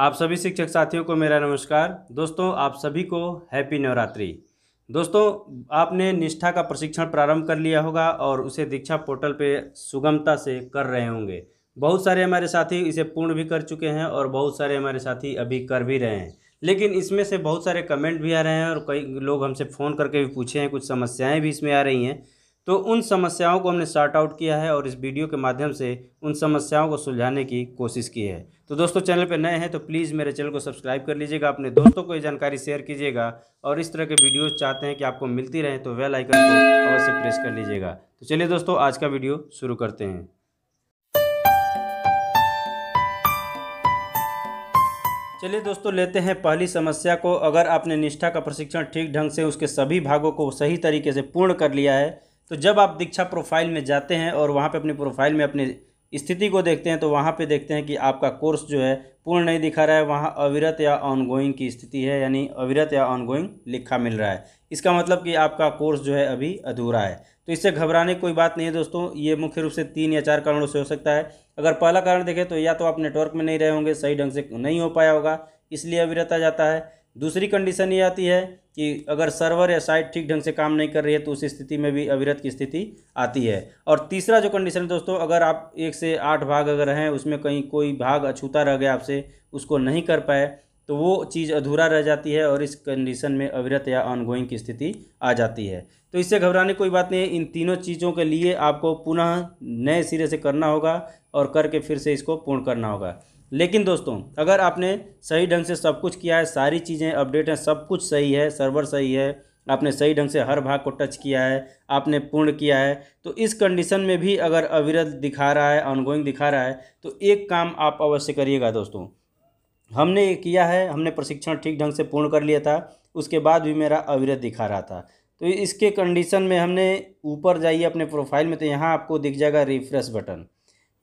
आप सभी शिक्षक साथियों को मेरा नमस्कार दोस्तों आप सभी को हैप्पी नवरात्रि दोस्तों आपने निष्ठा का प्रशिक्षण प्रारंभ कर लिया होगा और उसे दीक्षा पोर्टल पे सुगमता से कर रहे होंगे बहुत सारे हमारे साथी इसे पूर्ण भी कर चुके हैं और बहुत सारे हमारे साथी अभी कर भी रहे हैं लेकिन इसमें से बहुत सारे कमेंट भी आ रहे हैं और कई लोग हमसे फ़ोन करके भी पूछे हैं कुछ समस्याएँ भी इसमें आ रही हैं तो उन समस्याओं को हमने शॉर्ट आउट किया है और इस वीडियो के माध्यम से उन समस्याओं को सुलझाने की कोशिश की है तो दोस्तों चैनल पर नए हैं तो प्लीज़ मेरे चैनल को सब्सक्राइब कर लीजिएगा अपने दोस्तों को ये जानकारी शेयर कीजिएगा और इस तरह के वीडियो चाहते हैं कि आपको मिलती रहे तो वेल आइकन को अवश्य प्रेस कर लीजिएगा तो चलिए दोस्तों आज का वीडियो शुरू करते हैं चलिए दोस्तों लेते हैं पहली समस्या को अगर आपने निष्ठा का प्रशिक्षण ठीक ढंग से उसके सभी भागों को सही तरीके से पूर्ण कर लिया है तो जब आप दीक्षा प्रोफाइल में जाते हैं और वहाँ पे अपनी प्रोफाइल में अपनी स्थिति को देखते हैं तो वहाँ पे देखते हैं कि आपका कोर्स जो है पूर्ण नहीं दिखा रहा है वहाँ अविरत या ऑनगोइंग की स्थिति है यानी अविरत या ऑनगोइंग लिखा मिल रहा है इसका मतलब कि आपका कोर्स जो है अभी अधूरा है तो इससे घबराने कोई बात नहीं है दोस्तों ये मुख्य रूप से तीन या चार कारणों से हो सकता है अगर पहला कारण देखें तो या तो आप नेटवर्क में नहीं रहे होंगे सही ढंग से नहीं हो पाया होगा इसलिए अविरत आ जाता है दूसरी कंडीशन ये आती है कि अगर सर्वर या साइट ठीक ढंग से काम नहीं कर रही है तो उस स्थिति में भी अविरत की स्थिति आती है और तीसरा जो कंडीशन है दोस्तों अगर आप एक से आठ भाग अगर हैं उसमें कहीं कोई भाग अछूता रह गया आपसे उसको नहीं कर पाए तो वो चीज़ अधूरा रह जाती है और इस कंडीशन में अविरत या ऑनगोइंग की स्थिति आ जाती है तो इससे घबराने कोई बात नहीं है इन तीनों चीज़ों के लिए आपको पुनः नए सिरे से करना होगा और करके फिर से इसको पूर्ण करना होगा लेकिन दोस्तों अगर आपने सही ढंग से सब कुछ किया है सारी चीज़ें अपडेट हैं सब कुछ सही है सर्वर सही है आपने सही ढंग से हर भाग को टच किया है आपने पूर्ण किया है तो इस कंडीशन में भी अगर अविरत दिखा रहा है ऑनगोइंग दिखा रहा है तो एक काम आप अवश्य करिएगा दोस्तों हमने ये किया है हमने प्रशिक्षण ठीक ढंग से पूर्ण कर लिया था उसके बाद भी मेरा अविरत दिखा रहा था तो इसके कंडीशन में हमने ऊपर जाइए अपने प्रोफाइल में तो यहाँ आपको दिख जाएगा रिफ्रेश बटन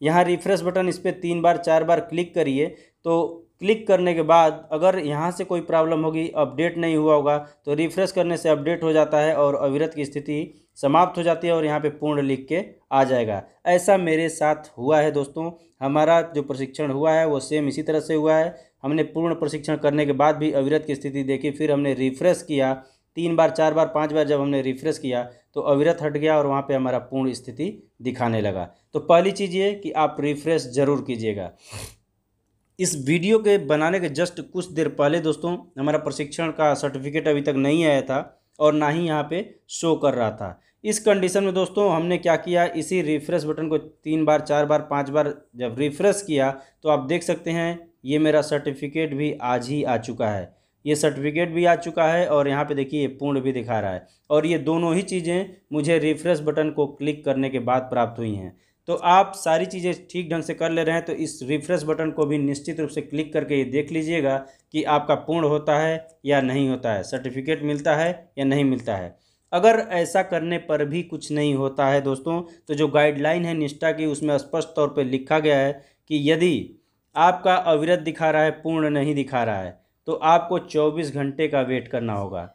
यहाँ रिफ्रेश बटन इस पर तीन बार चार बार क्लिक करिए तो क्लिक करने के बाद अगर यहाँ से कोई प्रॉब्लम होगी अपडेट नहीं हुआ होगा तो रिफ्रेश करने से अपडेट हो जाता है और अविरत की स्थिति समाप्त हो जाती है और यहाँ पे पूर्ण लिख के आ जाएगा ऐसा मेरे साथ हुआ है दोस्तों हमारा जो प्रशिक्षण हुआ है वो सेम इसी तरह से हुआ है हमने पूर्ण प्रशिक्षण करने के बाद भी अविरत की स्थिति देखी फिर हमने रिफ्रेश किया तीन बार चार बार पाँच बार जब हमने रिफ्रेश किया तो अविरत हट गया और वहाँ पे हमारा पूर्ण स्थिति दिखाने लगा तो पहली चीज़ ये कि आप रिफ्रेश ज़रूर कीजिएगा इस वीडियो के बनाने के जस्ट कुछ देर पहले दोस्तों हमारा प्रशिक्षण का सर्टिफिकेट अभी तक नहीं आया था और ना ही यहाँ पे शो कर रहा था इस कंडीशन में दोस्तों हमने क्या किया इसी रिफ्रेश बटन को तीन बार चार बार पाँच बार जब रिफ्रेश किया तो आप देख सकते हैं ये मेरा सर्टिफिकेट भी आज ही आ चुका है ये सर्टिफिकेट भी आ चुका है और यहाँ पे देखिए ये पूर्ण भी दिखा रहा है और ये दोनों ही चीज़ें मुझे रिफ्रेश बटन को क्लिक करने के बाद प्राप्त हुई हैं तो आप सारी चीज़ें ठीक ढंग से कर ले रहे हैं तो इस रिफ्रेश बटन को भी निश्चित रूप से क्लिक करके ये देख लीजिएगा कि आपका पूर्ण होता है या नहीं होता है सर्टिफिकेट मिलता है या नहीं मिलता है अगर ऐसा करने पर भी कुछ नहीं होता है दोस्तों तो जो गाइडलाइन है निष्ठा की उसमें स्पष्ट तौर पर लिखा गया है कि यदि आपका अविरत दिखा रहा है पूर्ण नहीं दिखा रहा है तो आपको 24 घंटे का वेट करना होगा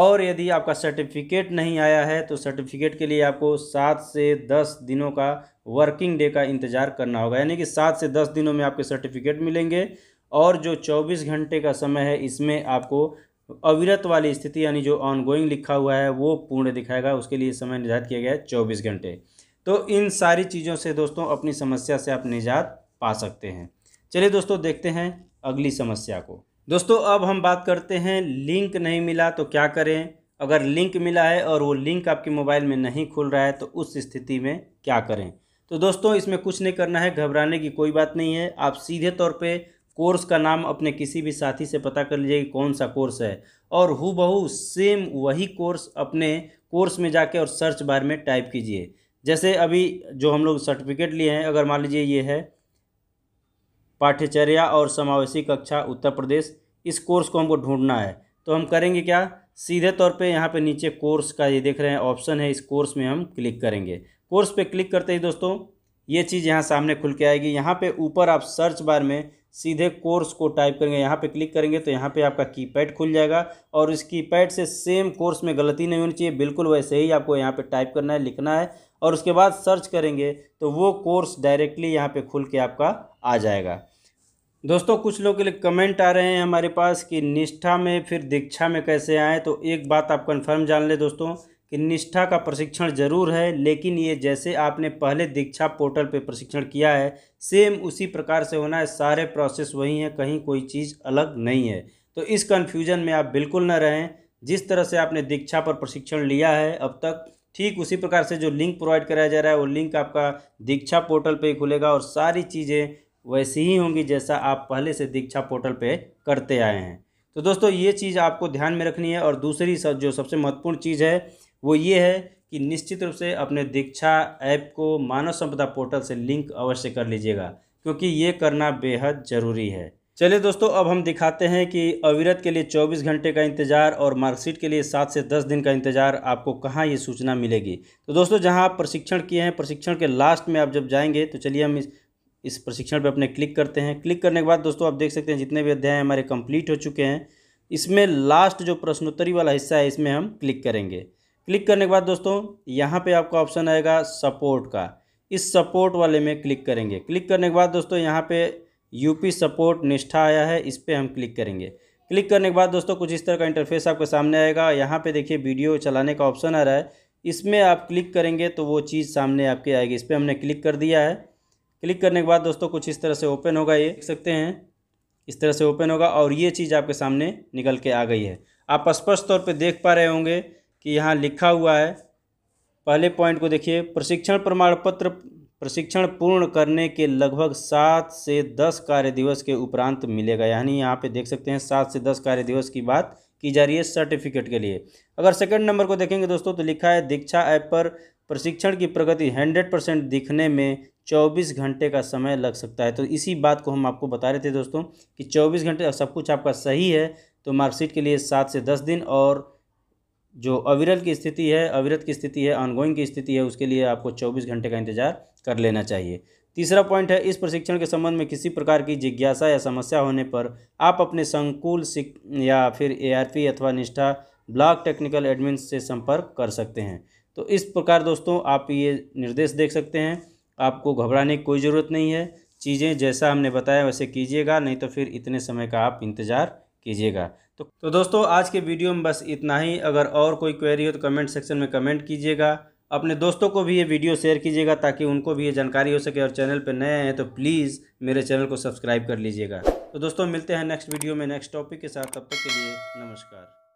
और यदि आपका सर्टिफिकेट नहीं आया है तो सर्टिफिकेट के लिए आपको सात से दस दिनों का वर्किंग डे का इंतज़ार करना होगा यानी कि सात से दस दिनों में आपके सर्टिफिकेट मिलेंगे और जो चौबीस घंटे का समय है इसमें आपको अविरत वाली स्थिति यानी जो ऑनगोइंग लिखा हुआ है वो पूर्ण दिखाएगा उसके लिए समय निर्धारित किया गया है चौबीस घंटे तो इन सारी चीज़ों से दोस्तों अपनी समस्या से आप निजात पा सकते हैं चलिए दोस्तों देखते हैं अगली समस्या को दोस्तों अब हम बात करते हैं लिंक नहीं मिला तो क्या करें अगर लिंक मिला है और वो लिंक आपके मोबाइल में नहीं खुल रहा है तो उस स्थिति में क्या करें तो दोस्तों इसमें कुछ नहीं करना है घबराने की कोई बात नहीं है आप सीधे तौर पे कोर्स का नाम अपने किसी भी साथी से पता कर लीजिए कि कौन सा कोर्स है और हु सेम वही कोर्स अपने कोर्स में जाके और सर्च बार में टाइप कीजिए जैसे अभी जो हम लोग सर्टिफिकेट लिए हैं अगर मान लीजिए ये है पाठ्यचर्या और समावेशी कक्षा उत्तर प्रदेश इस कोर्स को हमको ढूंढना है तो हम करेंगे क्या सीधे तौर पे यहाँ पे नीचे कोर्स का ये देख रहे हैं ऑप्शन है इस कोर्स में हम क्लिक करेंगे कोर्स पे क्लिक करते ही दोस्तों ये चीज़ यहाँ सामने खुल के आएगी यहाँ पे ऊपर आप सर्च बार में सीधे कोर्स को टाइप करेंगे यहाँ पे क्लिक करेंगे तो यहाँ पे आपका कीपैड खुल जाएगा और इस कीपैड से सेम कोर्स में गलती नहीं होनी चाहिए बिल्कुल वैसे ही आपको यहाँ पे टाइप करना है लिखना है और उसके बाद सर्च करेंगे तो वो कोर्स डायरेक्टली यहाँ पे खुल के आपका आ जाएगा दोस्तों कुछ लोग के लिए कमेंट आ रहे हैं हमारे पास कि निष्ठा में फिर दीक्षा में कैसे आएँ तो एक बात आप कन्फर्म जान लें दोस्तों कि निष्ठा का प्रशिक्षण जरूर है लेकिन ये जैसे आपने पहले दीक्षा पोर्टल पे प्रशिक्षण किया है सेम उसी प्रकार से होना है सारे प्रोसेस वही हैं कहीं कोई चीज़ अलग नहीं है तो इस कन्फ्यूजन में आप बिल्कुल ना रहें जिस तरह से आपने दीक्षा पर प्रशिक्षण लिया है अब तक ठीक उसी प्रकार से जो लिंक प्रोवाइड कराया जा रहा है वो लिंक आपका दीक्षा पोर्टल पर ही खुलेगा और सारी चीज़ें वैसी ही होंगी जैसा आप पहले से दीक्षा पोर्टल पर करते आए हैं तो दोस्तों ये चीज़ आपको ध्यान में रखनी है और दूसरी सब जो सबसे महत्वपूर्ण चीज़ है वो ये है कि निश्चित रूप से अपने दीक्षा ऐप को मानव संपदा पोर्टल से लिंक अवश्य कर लीजिएगा क्योंकि ये करना बेहद ज़रूरी है चलिए दोस्तों अब हम दिखाते हैं कि अविरत के लिए 24 घंटे का इंतज़ार और मार्कशीट के लिए सात से दस दिन का इंतज़ार आपको कहाँ ये सूचना मिलेगी तो दोस्तों जहाँ आप प्रशिक्षण किए हैं प्रशिक्षण के लास्ट में आप जब जाएंगे तो चलिए हम इस प्रशिक्षण पर अपने क्लिक करते हैं क्लिक करने के बाद दोस्तों आप देख सकते हैं जितने भी अध्याय हमारे कंप्लीट हो चुके हैं इसमें लास्ट जो प्रश्नोत्तरी वाला हिस्सा है इसमें हम क्लिक करेंगे क्लिक करने के बाद दोस्तों यहाँ पे आपका ऑप्शन आएगा सपोर्ट का इस सपोर्ट वाले में क्लिक करेंगे क्लिक करने के बाद दोस्तों यहाँ पे यूपी सपोर्ट निष्ठा आया है इस पर हम क्लिक करेंगे क्लिक करने के बाद दोस्तों कुछ इस तरह का इंटरफेस आपके सामने आएगा यहाँ पे देखिए वीडियो चलाने का ऑप्शन आ रहा है इसमें आप क्लिक करेंगे तो वो चीज़ सामने आपके आएगी इस पर हमने क्लिक कर दिया है क्लिक करने के बाद दोस्तों कुछ इस तरह से ओपन होगा ये देख सकते हैं इस तरह से ओपन होगा और ये चीज़ आपके सामने निकल के आ गई है आप स्पष्ट तौर पर देख पा रहे होंगे कि यहाँ लिखा हुआ है पहले पॉइंट को देखिए प्रशिक्षण प्रमाण पत्र प्रशिक्षण पूर्ण करने के लगभग सात से दस कार्य दिवस के उपरांत मिलेगा यानी यहाँ पे देख सकते हैं सात से दस कार्य दिवस की बात की जा रही है सर्टिफिकेट के लिए अगर सेकंड नंबर को देखेंगे दोस्तों तो लिखा है दीक्षा ऐप पर प्रशिक्षण की प्रगति हंड्रेड परसेंट दिखने में चौबीस घंटे का समय लग सकता है तो इसी बात को हम आपको बता रहे थे दोस्तों कि चौबीस घंटे सब कुछ आपका सही है तो मार्कशीट के लिए सात से दस दिन और जो अविरल की स्थिति है अविरत की स्थिति है ऑनगोइंग की स्थिति है उसके लिए आपको चौबीस घंटे का इंतजार कर लेना चाहिए तीसरा पॉइंट है इस प्रशिक्षण के संबंध में किसी प्रकार की जिज्ञासा या समस्या होने पर आप अपने संकुल या फिर ए अथवा निष्ठा ब्लॉक टेक्निकल एडमिन से संपर्क कर सकते हैं तो इस प्रकार दोस्तों आप ये निर्देश देख सकते हैं आपको घबराने की कोई ज़रूरत नहीं है चीज़ें जैसा हमने बताया वैसे कीजिएगा नहीं तो फिर इतने समय का आप इंतज़ार कीजिएगा तो तो दोस्तों आज के वीडियो में बस इतना ही अगर और कोई क्वेरी हो तो कमेंट सेक्शन में कमेंट कीजिएगा अपने दोस्तों को भी ये वीडियो शेयर कीजिएगा ताकि उनको भी ये जानकारी हो सके और चैनल पर नए हैं तो प्लीज़ मेरे चैनल को सब्सक्राइब कर लीजिएगा तो दोस्तों मिलते हैं नेक्स्ट वीडियो में नेक्स्ट टॉपिक के साथ तब तक के लिए नमस्कार